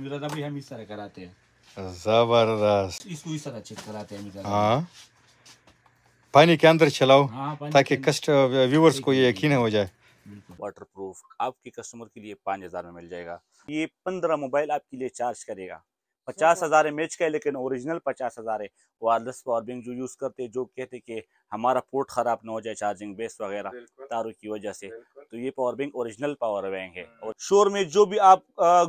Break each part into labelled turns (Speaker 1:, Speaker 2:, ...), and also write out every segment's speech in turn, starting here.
Speaker 1: मित्रांनो कराते जबरदस्त इसको इस तरह चेक कराते हैं हाँ पानी के अंदर चलाओ हाँ, ताकि कस्ट को ये यकीन हो जाए बिल्कुल वाटर प्रूफ आपके कस्टमर के लिए पाँच हजार में मिल जाएगा ये पंद्रह मोबाइल आपके लिए चार्ज करेगा पचास हज़ार एम का है लेकिन ओरिजिनल पचास हज़ार है वायरलेस पावर बैंक जो यूज़ करते जो कहते कि हमारा पोर्ट ख़राब ना हो जाए चार्जिंग बेस वगैरह तारों की वजह से तो ये power bank original power bank है हम्म। और शोर में जो भी आप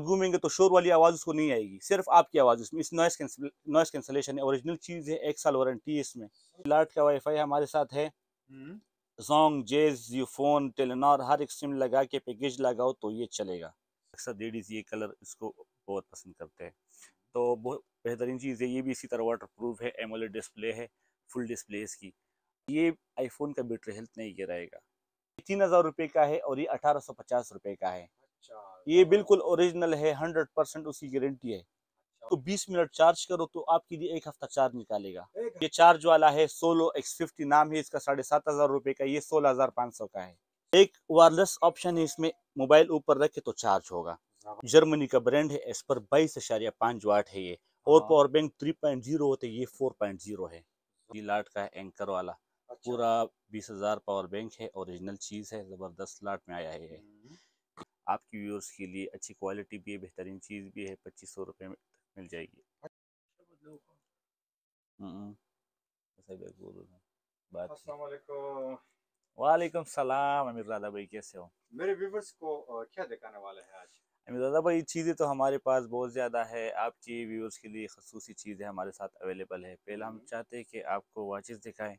Speaker 1: घूमेंगे तो शोर वाली आवाज़ उसको नहीं आएगी सिर्फ आपकी आवाज़ उसमें इस नॉइस नॉइस कैंसलेशन है ओरिजिनल चीज़ है एक साल वारंटी है इसमें लाट का वाई हमारे साथ है Zong Jazz Ufone Telenor हर एक सिम लगा के पैकेज लगाओ तो ये चलेगा अक्सर लेडीज़ ये कलर इसको बहुत पसंद करते हैं तो बहुत बेहतरीन चीज़ है ये भी इसी तरह वाटर प्रूफ है एमोलेड डिस्प्ले है फुल डिस्प्ले इसकी ये आईफोन का बैटरी हेल्थ नहीं गिर रहेगा तीन हज़ार रुपये का है और ये अठारह सौ पचास रुपये का है अच्छा, ये बिल्कुल ओरिजिनल है हंड्रेड परसेंट उसकी गारंटी है अच्छा। तो बीस मिनट चार्ज करो तो आपके लिए एक हफ्ता चार्ज निकालेगा ये चार्ज वाला है सोलो एक्स फिफ्टी नाम है इसका साढ़े सात हजार रुपये का ये सोलह हजार पाँच सौ का है एक वायरलेस ऑप्शन है इसमें मोबाइल ऊपर रखे तो चार्ज होगा जर्मनी का ब्रांड है एस पर बाईस अशारिया पाँच वाट है ये और power bank three point zero होते ये फोर पॉइंट जीरो है ये लाट का है एंकर वाला अच्छा। पूरा बीस हजार पावर बैंक है ओरिजिनल चीज़ है ज़बरदस्त लाट में आया है ये हम्म। आपकी व्यूअर्स के लिए अच्छी क्वालिटी भी है बेहतरीन चीज़ भी है पच्चीस सौ रुपये में मिल जाएगी अच्छा, मतलब हम्म। वालेकुम सलाम अमीर दादा भाई कैसे हो मेरे व्यूवर्स को क्या दिखाने वाला है आज दादा भाई चीज़ें तो हमारे पास बहुत ज़्यादा है आपकी व्यूज़ के लिए खसूसी चीज़ें हमारे साथ अवेलेबल है पहले हम चाहते हैं कि आपको वॉचेस दिखाएं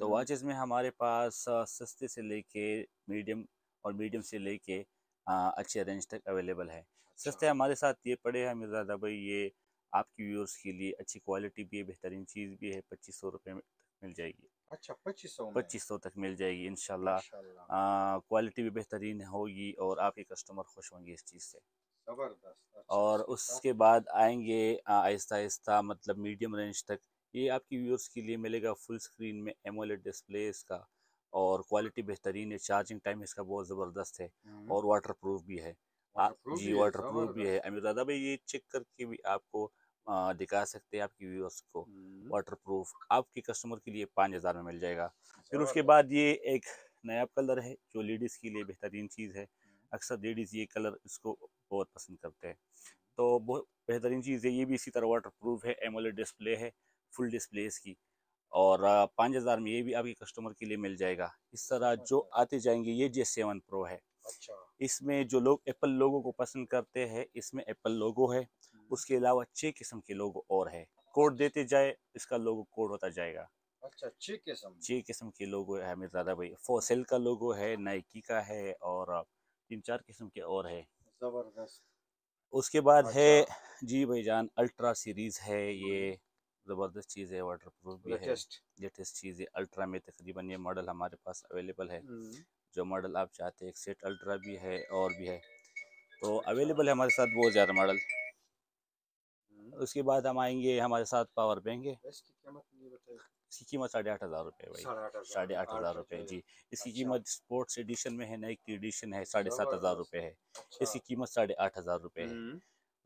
Speaker 1: तो वॉचेस में हमारे पास सस्ते से लेके मीडियम और मीडियम से लेके अच्छे रेंज तक अवेलेबल है अच्छा। सस्ते हमारे साथ ये पड़े हैं मिर्जा भाई ये आपकी व्यूर्स के लिए अच्छी क्वालिटी भी है बेहतरीन चीज़ भी है पच्चीस सौ रुपये में मिल जाएगी अच्छा पच्चीस सौ पच्चीस सौ तक मिल जाएगी इनशाला क्वालिटी भी बेहतरीन होगी और आपके कस्टमर खुश होंगे इस चीज़ से ज़बरदस्त अच्छा, और अच्छा, अच्छा। उसके बाद आएंगे आहिस्ता आहिस्ता मतलब मीडियम रेंज तक ये आपकी व्यूअर्स के लिए मिलेगा फुल स्क्रीन में एमोलेट डिस्प्ले इसका और क्वालिटी बेहतरीन है चार्जिंग टाइम इसका बहुत ज़बरदस्त है हम्म। और वाटर प्रूफ भी है वाटर जी वाटर प्रूफ भी है अमीर दादा भाई ये चेक करके भी आपको दिखा सकते हैं आपकी व्यूअर्स को वाटर प्रूफ आपके कस्टमर के लिए पाँच हज़ार में मिल जाएगा फिर उसके बाद ये एक नया कलर है जो लेडीज़ के लिए बेहतरीन चीज़ है अक्सर लेडीज़ ये कलर इसको बहुत पसंद करते हैं तो बहुत बेहतरीन चीज़ है ये भी इसी तरह वाटर प्रूफ है एमोलेड डिस्प्ले है फुल डिस्प्ले इसकी और पाँच हज़ार में ये भी आपके कस्टमर के लिए मिल जाएगा इस तरह जो आते जाएंगे ये जे सेवन प्रो है अच्छा। इसमें जो लोग एप्पल लोगो को पसंद करते हैं इसमें एप्पल लोगो है उसके अलावा छः किस्म के लोगो और है कोड देते जाए इसका लोगो कोड होता जाएगा अच्छा छः किस्म किस्म के लोगो है मेरे भाई फोसेल का लोगो है नाइकी का है और तीन चार किस्म के और है ज़बरदस्त उसके बाद अच्छा। है जी जान अल्ट्रा सीरीज़ है ये हम्म। ज़बरदस्त चीज़ है वाटर प्रूफ भी है लेटेस्ट चीज़ है अल्ट्रा में तकरीबन ये मॉडल हमारे पास अवेलेबल है हम्म। जो मॉडल आप चाहते हैं एक सेट अल्ट्रा भी है और भी है तो अवेलेबल है हमारे साथ बहुत ज़्यादा मॉडल उसके बाद हम आएंगे हमारे साथ पावर बैंक है तो इसकी कीमत साढ़े आठ हज़ार रुपये भाई साढ़े आठ हज़ार रुपये जी इसकी अच्छा। कीमत स्पोर्ट्स एडिशन में है नई की एडिशन है साढ़े सात हज़ार रुपये है अच्छा। इसकी कीमत साढ़े आठ हज़ार रुपये है हम्म।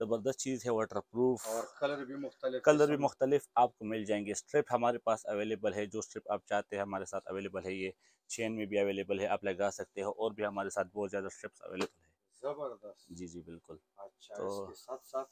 Speaker 1: ज़बरदस्त चीज़ है वाटर प्रूफ और कलर भी मुख्तलिफ कलर भी मुख्तलिफ आपको मिल जाएंगे स्ट्रिप हमारे पास अवेलेबल है जो स्ट्रिप आप चाहते हैं हमारे साथ अवेलेबल है ये चेन में भी अवेलेबल है आप लगा सकते हो और भी हमारे साथ बहुत ज़्यादा स्ट्रिप्स अवेलेबल है ज़बरदस्त जी जी बिल्कुल अच्छा तो साथ साथ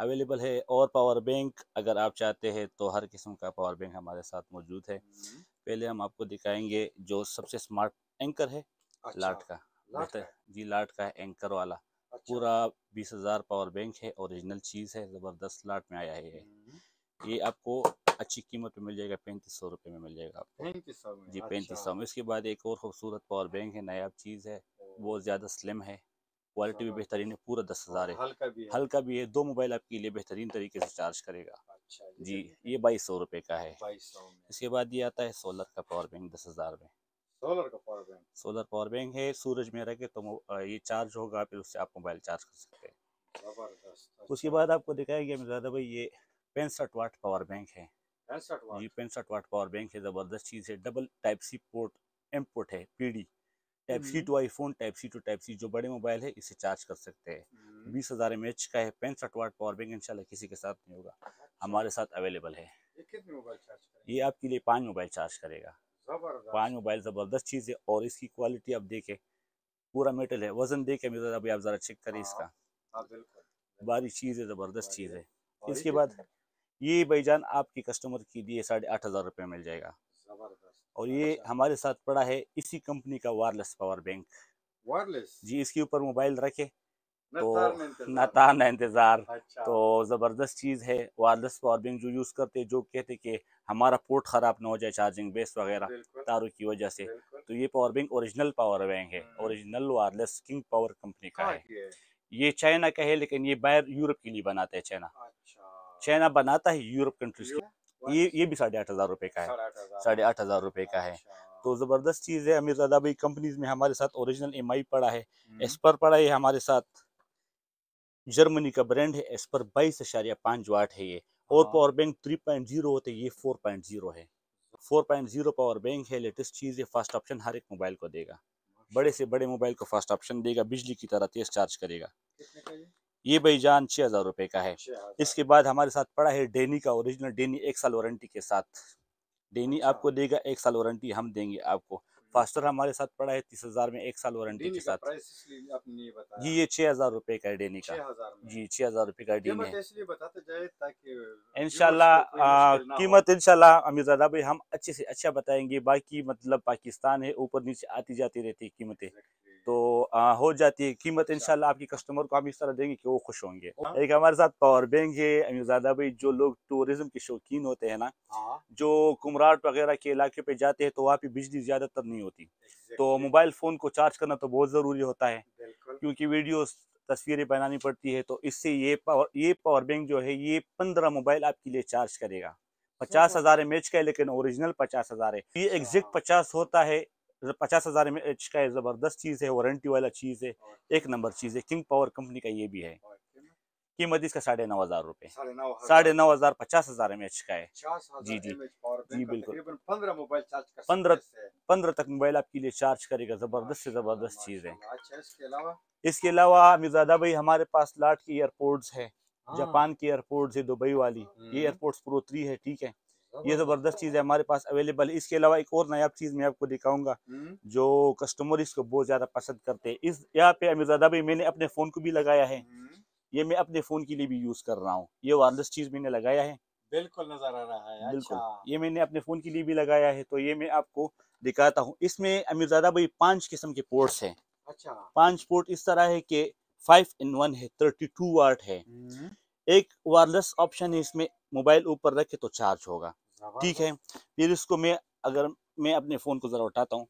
Speaker 1: अवेलेबल है और पावर बैंक अगर आप चाहते हैं तो हर किस्म का पावर बैंक हमारे साथ मौजूद है हम्म। पहले हम आपको दिखाएंगे जो सबसे स्मार्ट एंकर है अच्छा, लाट का लाट है जी लाट का एंकर वाला अच्छा। पूरा बीस हजार पावर बैंक है ओरिजिनल चीज है जबरदस्त लाट में आया है ये हम्म। आपको अच्छी कीमत में मिल जाएगा पैंतीस सौ रुपये में मिल जाएगा आपको पैंतीस जी अच्छा। पैंतीस सौ में इसके बाद एक और खूबसूरत पावर बैंक है नया चीज़ है बहुत ज़्यादा स्लिम है क्वालिटी भी हाँ। बेहतरीन है पूरा दस हाँ, हज़ार है हल्का भी है हल्का भी है दो मोबाइल आपके लिए बेहतरीन तरीके से चार्ज करेगा अच्छा जी ये बाईस सौ रुपये का है इसके बाद ये आता है सोलर का पावर बैंक दस हज़ार में सोलर का power bank solar power bank है सूरज में रखे तो ये चार्ज होगा फिर उससे आप मोबाइल चार्ज कर सकते हैं अच्छा। उसके बाद आपको दिखाया गया मिर्जादा भाई ये पैंसठ वाट पावर बैंक है पैंसठ वाट जी पैंसठ वाट पावर बैंक है ज़बरदस्त चीज़ है double type C port M port है PD type C to iPhone type C to type C जो बड़े मोबाइल है इसे चार्ज कर सकते हैं हम्म। बीस हजार एम एच का है पैंसठ वाट पावर बैंक इंशाल्लाह किसी के साथ नहीं होगा अच्छा। हमारे साथ अवेलेबल है ये आपके लिए पाँच मोबाइल चार्ज करेगा पाँच मोबाइल ज़बरदस्त चीज़ है और इसकी क्वालिटी आप देखे पूरा मेटल है वजन देखे अभी आप ज़रा चेक करें हाँ। इसका हाँ, बारी चीज़ है ज़बरदस्त चीज़ है इसके बाद ये भाईजान आपके कस्टमर के लिए साढ़े आठ हज़ार रुपये मिल जाएगा और ये अच्छा। हमारे साथ पड़ा है इसी कंपनी का वायरलेस पावर बैंक वायरलेस जी इसके ऊपर मोबाइल रखे तो नातार ना इंतज़ार अच्छा। तो ज़बरदस्त चीज़ है वायरलेस पावर बैंक जो यूज़ करते जो कहते कि हमारा पोर्ट ख़राब ना हो जाए चार्जिंग बेस वगैरह तारों की वजह से तो ये power bank original power bank है हम्म। Original wireless king power company का हाँ, है ये चाइना का है लेकिन ये बाहर यूरोप के लिए बनाते हैं चाइना अच्छा। चाइना बनाता है यूरोप कंट्रीज के ये ये भी साढ़े आठ हज़ार रुपये का है साढ़े आठ हज़ार रुपए का है अच्छा। तो ज़बरदस्त चीज़ है दादा भाई कंपनीज में हमारे साथ ओरिजिनल एम आई पड़ा है एसपर हम्म। पड़ा है हमारे साथ जर्मनी का ब्रांड है एसपर बाईस अशारिया जो वाट है ये और power bank three point zero होते ये फोर पॉइंट जीरो है four point zero power bank है लेटेस्ट चीज़ है फास्ट ऑप्शन हर एक मोबाइल को देगा अच्छा। बड़े से बड़े मोबाइल को फास्ट ऑप्शन देगा बिजली की तरह तेज चार्ज करेगा ये जान छः हज़ार रुपये का है इसके बाद हमारे साथ पड़ा है डेनी का ओरिजिनल डेनी एक साल वारंटी के साथ डेनी अच्छा। आपको देगा एक साल वारंटी हम देंगे आपको फास्टर हमारे साथ पड़ा है तीस हजार में एक साल वारंटी के साथ जी ये छह हजार रूपए का डेनी का जी छह हजार रूपए का डेनी है इनशाला कीमत इनशाला अमीरजादा भाई हम अच्छे से अच्छा बताएंगे बाकी मतलब पाकिस्तान है ऊपर नीचे आती जाती रहती है कीमतें तो आ, हो जाती है कीमत अच्छा। इंशाल्लाह आपके कस्टमर को हम इस तरह देंगे कि वो खुश होंगे हाँ। एक हमारे साथ पावर बैंक है अमीरजादा भाई जो लोग टूरिज्म के शौकीन होते हैं ना हाँ। जो कुमराट वगैरह के इलाके पे जाते हैं तो वहाँ पे बिजली ज्यादातर नहीं होती होती तो मोबाइल फ़ोन को चार्ज करना तो बहुत ज़रूरी होता है क्योंकि वीडियो तस्वीरें बनानी पड़ती है तो इससे ये पावर ये पावर बैंक जो है ये पंद्रह मोबाइल आपके लिए चार्ज करेगा पचास हम्म। हज़ार एम का है लेकिन ओरिजिनल पचास हज़ार है ये एग्जेक्ट अच्छा। पचास होता है पचास हज़ार एम का ज़बरदस्त चीज़ है वारंटी वाला चीज़ है एक नंबर चीज़ है किंग पावर कंपनी का ये भी है कीमत इसका साढ़े नौ हजार रूपए साढ़े नौ हजार पचास हजार एम एच का है जी जी जी बिल्कुल पंद्रह मोबाइल पंद्रह पंद्रह तक मोबाइल आपके लिए चार्ज करेगा जबरदस्त से जबरदस्त चीज है अच्छा, इसके अलावा मिर्जादा भाई हमारे पास लाट की एयरपोर्ट है जापान की एयरपोर्ट है दुबई वाली हम्म। ये एयरपोर्ट प्रो थ्री है ठीक है ये जबरदस्त चीज है हमारे पास अवेलेबल है इसके अलावा एक और नया चीज मैं आपको दिखाऊंगा हम्म। जो कस्टमर इसको बहुत ज्यादा पसंद करते हैं इस यहाँ पे अमीरजादा भाई मैंने अपने फोन को भी लगाया है हम्म। ये मैं अपने फ़ोन के लिए भी यूज़ कर रहा हूँ ये वायरलेस चीज़ मैंने लगाया है बिल्कुल नज़र आ रहा है बिल्कुल अच्छा। ये मैंने अपने फ़ोन के लिए भी लगाया है तो ये मैं आपको दिखाता हूँ इसमें अमीरजादा भाई पांच किस्म के पोर्ट्स हैं अच्छा पांच पोर्ट इस तरह है कि फाइव इन वन है थर्टी टू वार्ट है हम्म। एक वायरलेस ऑप्शन है इसमें मोबाइल ऊपर रखे तो चार्ज होगा ठीक है फिर इसको मैं अगर मैं अपने फ़ोन को ज़रा उठाता हूँ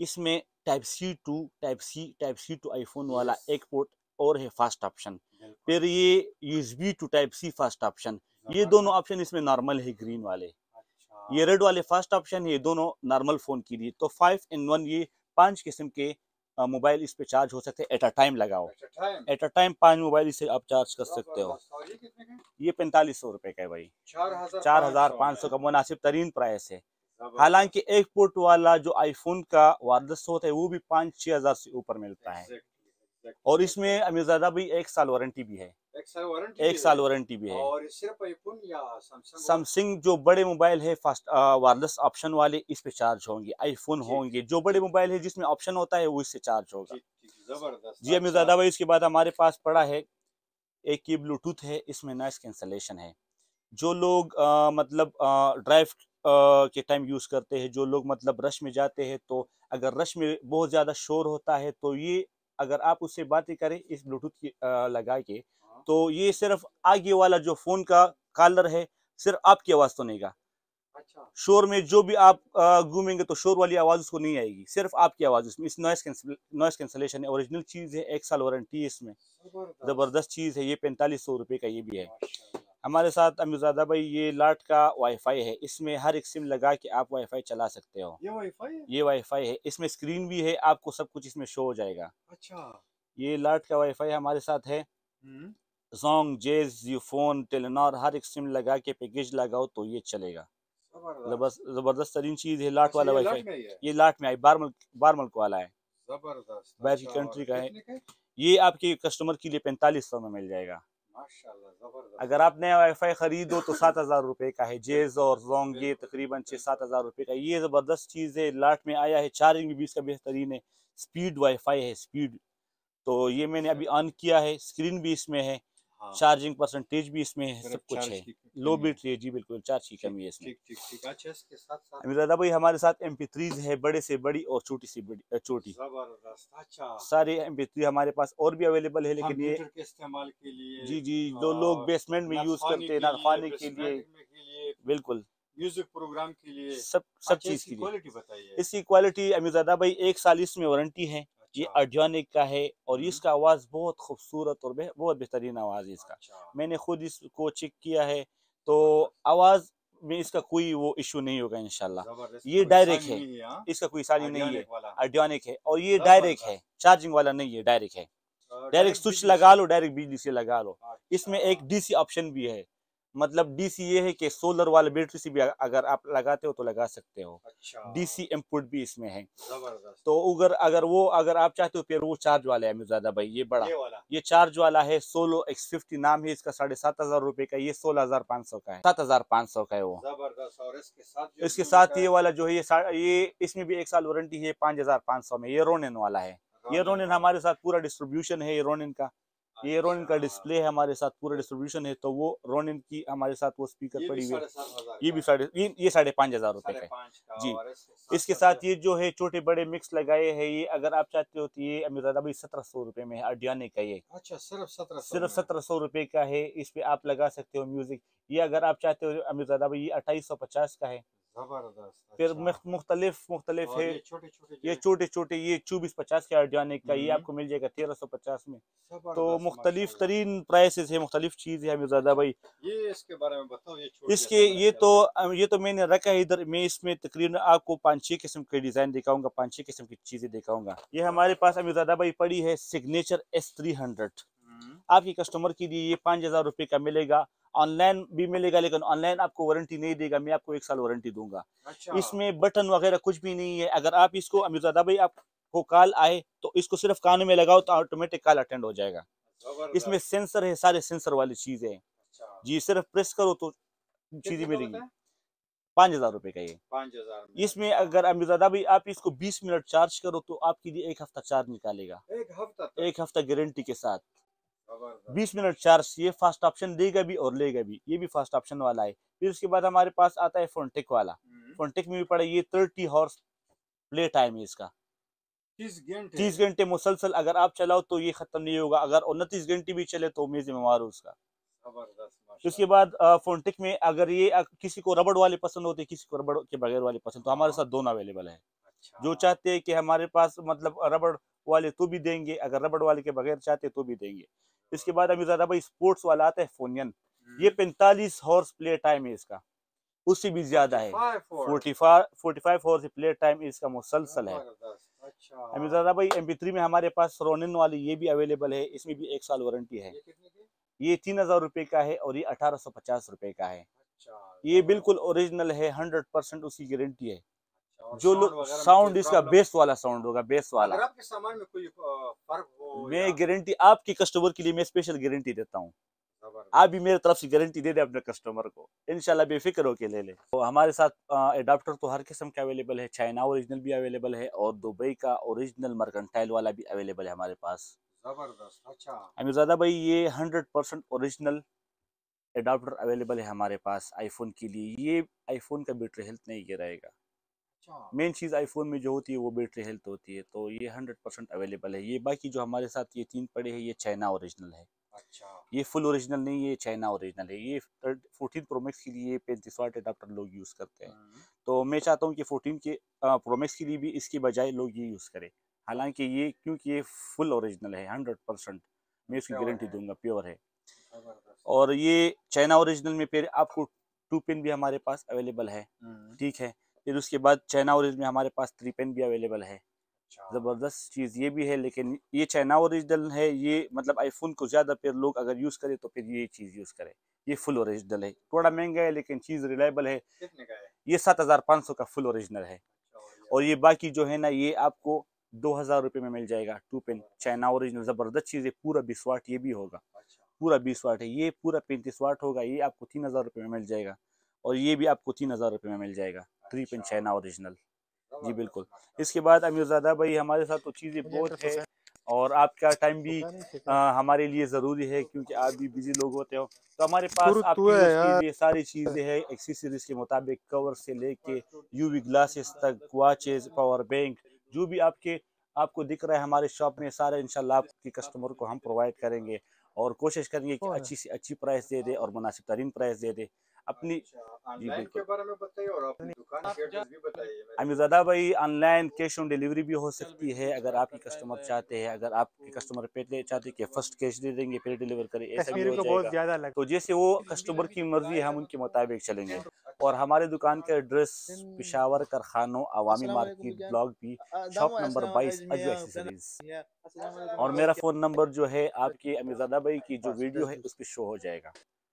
Speaker 1: इसमें type C to type C type C to iPhone वाला एक पोर्ट और है फास्ट ऑप्शन फिर ये USB to type C fast option ये दोनों ऑप्शन इसमें नॉर्मल है ग्रीन वाले अच्छा। ये रेड वाले फास्ट ऑप्शन ये दोनों नॉर्मल फोन के लिए तो फाइव इन वन ये पांच किस्म के मोबाइल इस पे चार्ज हो सकते हैं एट अ टाइम लगाओ एट अ टाइम पांच मोबाइल इसे आप चार्ज कर सकते हो ये पैंतालीस सौ रुपए का है भाई चार हजार पाँच सौ का मुनासिब तरीन प्राइस है हालांकि एक पोर्ट वाला जो आईफोन का वायरलेस होता है वो भी पाँच छह हजार से ऊपर मिलता है और इसमें अमीरजादा भी एक साल वारंटी भी है एक साल वारंटी भी, भी है और सिर्फ आईफोन या सैमसंग सैमसंग जो बड़े मोबाइल है फास्ट वायरलेस ऑप्शन वाले इस पे चार्ज होंगे आईफोन होंगे जो बड़े मोबाइल है जिसमें ऑप्शन होता है वो इससे चार्ज होगा जबरदस्त जी अमीरजादा अच्छा। भाई इसके बाद हमारे पास पड़ा है एक ये ब्लूटूथ है इसमें नॉइस कैंसलेशन है जो लोग आ, मतलब ड्राइव के टाइम यूज़ करते हैं जो लोग मतलब रश में जाते हैं तो अगर रश में बहुत ज़्यादा शोर होता है तो ये अगर आप उससे बातें करें इस ब्लूटूथ लगा के हाँ। तो ये सिर्फ आगे वाला जो फोन का कॉलर है सिर्फ आपकी आवाज सुनेगा तो अच्छा। शोर में जो भी आप घूमेंगे तो शोर वाली आवाज उसको नहीं आएगी सिर्फ आपकी आवाज उसमें इस नॉइस नॉइस कैंसलेशन है ओरिजिनल चीज है एक साल वारंटी इसमें जबरदस्त चीज है ये पैंतालीस सौ रुपए का ये भी है हमारे साथ अमीरजादा भाई ये लाट का वाईफाई है इसमें हर एक सिम लगा के आप वाईफाई चला सकते हो ये वाईफाई है? ये वाईफाई है इसमें स्क्रीन भी है आपको सब कुछ इसमें शो हो जाएगा अच्छा ये लाट का वाईफाई हमारे साथ है Zong Jazz Ufone Telenor हर एक सिम लगा के पैकेज लगाओ तो ये चलेगा जबरदस्त तरीन चीज है लाट अच्छा, वाला वाई फाई ये लाट में आई बारमल बारमल को वाला है जबरदस्त की अच्छा। कंट्री का है ये आपके कस्टमर के लिए पैंतालीस सौ में मिल जाएगा अगर आपने वाईफाई खरीदो तो सात हजार रुपए का है जेज और जोंग ये तकरीबन छह सात हजार रुपए का ये ज़बरदस्त चीज़ है लाट में आया है चार्जिंग भी इसका बेहतरीन है स्पीड वाईफाई है स्पीड तो ये मैंने अभी ऑन अच्छा। किया है स्क्रीन भी इसमें है हाँ। चार्जिंग परसेंटेज भी इसमें है सब कुछ है लो बैटरी है जी बिल्कुल चार्ज की कमी है इसमें अच्छा, दादा भाई हमारे साथ एम पी है बड़े से बड़ी और छोटी सी बड़ी छोटी अच्छा। सारे एम पी हमारे पास और भी अवेलेबल है लेकिन ये इस्तेमाल के लिए जी जी जो हाँ, लोग बेसमेंट में यूज करते हैं नाखाने के लिए बिल्कुल म्यूजिक प्रोग्राम के लिए सब सब अच्छा, चीज के लिए इसकी क्वालिटी दादा भाई एक साल इसमें वारंटी है ये अर्जॉनिक अच्छा। का है और हम्म। इसका आवाज़ बहुत खूबसूरत और बहुत बेहतरीन आवाज़ है इसका अच्छा। मैंने खुद इसको चेक किया है तो अच्छा। आवाज़ में इसका कोई वो इशू नहीं होगा इनशाला ये डायरेक्ट है हाँ? इसका कोई सारी नहीं है अर्डियोनिक है और ये डायरेक्ट है चार्जिंग वाला नहीं है डायरेक्ट है डायरेक्ट स्विच लगा लो डायरेक्ट बिजली से लगा लो इसमें एक डीसी ऑप्शन भी है मतलब डीसी ये है कि सोलर वाले बैटरी से भी अगर आप लगाते हो तो लगा सकते हो अच्छा। सी इनपुट भी इसमें है तो अगर अगर वो अगर आप चाहते हो फिर वो चार्ज वाला है मिर्जादा भाई ये बड़ा ये, ये चार्ज वाला है सोलो एक्स फिफ्टी नाम है इसका साढ़े सात हजार रूपए का ये सोलह हजार पाँच सौ का है सात हजार पाँच सौ का है वो और इसके साथ इसके साथ ये वाला जो है ये ये इसमें भी एक साल वारंटी है पाँच हजार पाँच सौ में ये रोनिन वाला है ये रोनिन हमारे साथ पूरा डिस्ट्रीब्यूशन है ये रोनिन का ये रोनिन का डिस्प्ले है हमारे साथ पूरा डिस्ट्रीब्यूशन है तो वो रोनिन की हमारे साथ वो स्पीकर पड़ी हुई है ये भी साढ़े ये, साढ़े पाँच हजार रुपए का जी इसके साथ ये जो है छोटे बड़े मिक्स लगाए हैं ये अगर आप चाहते हो तो ये अमीर भाई सत्रह सौ रुपए में है अडियाने का ये अच्छा सिर्फ सत्रह सिर्फ सत्रह सौ रुपए का है इस पे आप लगा सकते हो म्यूजिक ये अगर आप चाहते हो अमीर भाई ये अट्ठाईस पचास का है अच्छा। फिर मुख्तलिफ मुख्तलिफ है ये छोटे छोटे ये चौबीस पचास के ऑर्गेनिक का ये हम्म। आपको मिल जाएगा तेरह सौ पचास में तो मुख्तलिफ तरीन प्राइसेस है मुख्तलिफ चीज़ है मिर्जादा भाई ये इसके बारे में बताओ ये इसके ये तो ये तो मैंने रखा है इधर मैं इसमें तकरीबन आपको पाँच छह किस्म के डिज़ाइन दिखाऊंगा पाँच छह किस्म की चीज़ें दिखाऊंगा ये हमारे पास अमीरजादा भाई पड़ी है सिग्नेचर एस थ्री हंड्रेड आपके कस्टमर के लिए ये पाँच हज़ार रुपए का मिलेगा ऑनलाइन भी मिलेगा लेकिन ऑनलाइन आपको वारंटी नहीं देगा मैं आपको एक साल वारंटी दूंगा अच्छा। इसमें बटन वगैरह कुछ भी नहीं है अगर आप इसको अमीरजादा भाई आपको कॉल आए तो इसको सिर्फ कान में लगाओ तो ऑटोमेटिक कॉल अटेंड हो जाएगा इसमें सेंसर है सारे सेंसर वाली चीज है अच्छा। जी सिर्फ प्रेस करो तो चीजें मिलेंगी पाँच हजार रुपए का ये पाँच हजार इसमें अगर अमीरजादा भाई आप इसको बीस मिनट चार्ज करो तो आपके लिए एक हफ्ता चार्ज निकालेगा एक हफ्ता एक हफ्ता गारंटी के साथ बीस मिनट चार्ज ये फास्ट ऑप्शन देगा भी और लेगा भी ये भी फास्ट ऑप्शन वाला है फिर उसके बाद हमारे पास आता है फोनटेक वाला फोनटेक हम्म। में भी पड़ा ये थर्टी हॉर्स प्ले टाइम है इसका तीस घंटे मुसलसल अगर आप चलाओ तो ये खत्म नहीं होगा अगर उनतीस घंटे भी चले तो मैं जिम्मेवार हूँ उसका उसके बाद फोनटेक में अगर ये किसी को रबड़ वाले पसंद होते किसी को रबड़ के बगैर वाले पसंद तो हमारे हाँ। साथ दोनों अवेलेबल है जो चाहते हैं कि हमारे पास मतलब रबड़ वाले तो भी देंगे अगर रबड़ वाले के बगैर चाहते तो भी देंगे इसके बाद अमीरजादा भाई स्पोर्ट्स वाला आता है फोनियन हम्म। ये पैंतालीस हॉर्स प्ले टाइम है इसका उससे भी ज्यादा है forty five hours play time इसका मुसलसल है अच्छा। अमीरजादा भाई एम में हमारे पास रोनिन वाले ये भी अवेलेबल है इसमें भी एक साल वारंटी है ये तीन हजार रुपये का है और ये अठारह सौ पचास रुपये का है अच्छा, ये बिल्कुल ओरिजिनल है हंड्रेड परसेंट उसकी गारंटी है
Speaker 2: जो लोग साउंड इसका बेस
Speaker 1: वाला साउंड होगा बेस वाला अगर आपके सामान में कोई फर्क हो मैं गारंटी आपके कस्टमर के लिए मैं स्पेशल गारंटी देता हूँ आप भी मेरे तरफ से गारंटी दे दे अपने कस्टमर को इनशाला बेफिक्र होके ले ले तो हमारे साथ एडाप्टर तो हर किस्म का अवेलेबल है चाइना ओरिजिनल भी अवेलेबल है और दुबई का ओरिजिनल मर्कनटाइल वाला भी अवेलेबल है हमारे पास जबरदस्त अच्छा अमीरजादा भाई ये hundred percent original adapter available है हमारे पास आईफोन के लिए ये आईफोन का बैटरी हेल्थ नहीं गिराएगा अच्छा। मेन चीज़ आईफोन में जो होती है वो बैटरी हेल्थ होती है तो ये हंड्रेड परसेंट अवेलेबल है ये बाकी जो हमारे साथ ये तीन पड़े हैं ये चाइना ओरिजिनल है अच्छा ये फुल ओरिजिनल नहीं ये चाइना ओरिजिनल है ये फोर्टीन प्रोमैक्स के लिए पैंतीस वाट अडाप्टर लोग यूज़ करते हैं हम्म। तो मैं चाहता हूँ कि फोर्टीन के प्रोमैक्स के लिए भी इसके बजाय लोग ये यूज़ करें हालांकि ये क्योंकि ये फुल ओरिजिनल है हंड्रेड परसेंट मैं इसकी गारंटी दूंगा प्योर है और ये चाइना ओरिजिनल में फिर आपको टू पिन भी हमारे पास अवेलेबल है हम्म। ठीक है फिर उसके बाद चाइना ओरिज में हमारे पास थ्री पेन भी अवेलेबल है अच्छा। ज़बरदस्त चीज़ ये भी है लेकिन ये चाइना ओरिजिनल है ये मतलब आईफोन को ज़्यादा फिर लोग अगर यूज़ करें तो फिर ये चीज़ यूज़ करें ये फुल ओरिजिनल है थोड़ा महंगा है लेकिन चीज़ रिलायबल है ये सात हज़ार पाँच सौ का फुल ओरिजिनल है अच्छा, और ये बाकी जो है ना ये आपको दो हज़ार रुपये में मिल जाएगा टू पेन चाइना ओरिजिनल ज़बरदस्त चीज़ है पूरा बीस वाट ये भी होगा अच्छा। पूरा बीस वाट है ये पूरा पैंतीस वाट होगा ये आपको तीन हज़ार रुपये में मिल जाएगा और ये भी आपको तीन हज़ार रुपये में मिल जाएगा थ्री पिन चाइना ओरिजिनल जी बिल्कुल इसके बाद अमीरजादा भाई हमारे साथ तो चीज़ें बहुत तो है और आपका टाइम भी आ, हमारे लिए ज़रूरी है क्योंकि आप भी बिजी लोग होते हो तो हमारे पास आपके लिए सारी चीज़ें हैं एक्सेसरीज के मुताबिक कवर से लेके यूवी ग्लासेस तक वॉचेज पावर बैंक जो भी आपके आपको दिख रहा है हमारे शॉप में सारे इंशाल्लाह आपके कस्टमर को हम प्रोवाइड करेंगे और कोशिश करेंगे कि अच्छी से अच्छी प्राइस दे दे और मुनासिब तरीन प्राइस दे दे अपनी अच्छा, जी बिल्कुल अमीरजादा भाई ऑनलाइन कैश ऑन डिलीवरी भी हो सकती है अगर आपके कस्टमर चाहते हैं अगर आपके कस्टमर हम्म। पहले चाहते हैं कि फर्स्ट कैश दे देंगे फिर डिलीवर करें ऐसा भी हो जाएगा तो जैसे वो कस्टमर की मर्जी हम तो उनके मुताबिक चलेंगे और अच्छा। हमारे दुकान का एड्रेस पिशावर कारखानों अवामी मार्केट ब्लॉक भी शॉप नंबर बाईस अजय और मेरा फ़ोन नंबर जो है आपके अमीरजादा भाई की जो वीडियो है उस पर शो हो जाएगा